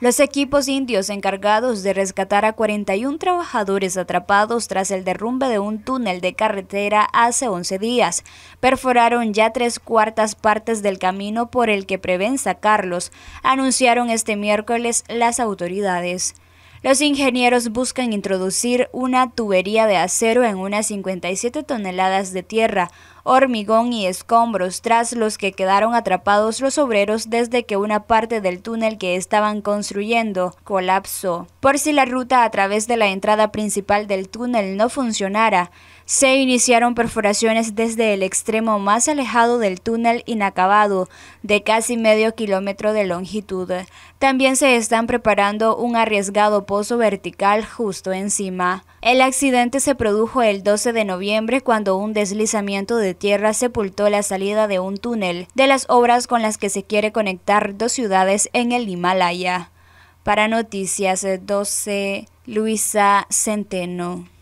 Los equipos indios encargados de rescatar a 41 trabajadores atrapados tras el derrumbe de un túnel de carretera hace 11 días perforaron ya tres cuartas partes del camino por el que prevén sacarlos, anunciaron este miércoles las autoridades. Los ingenieros buscan introducir una tubería de acero en unas 57 toneladas de tierra, hormigón y escombros tras los que quedaron atrapados los obreros desde que una parte del túnel que estaban construyendo colapsó. Por si la ruta a través de la entrada principal del túnel no funcionara, se iniciaron perforaciones desde el extremo más alejado del túnel inacabado, de casi medio kilómetro de longitud. También se están preparando un arriesgado pozo vertical justo encima. El accidente se produjo el 12 de noviembre cuando un deslizamiento de tierra sepultó la salida de un túnel de las obras con las que se quiere conectar dos ciudades en el Himalaya. Para Noticias 12, Luisa Centeno.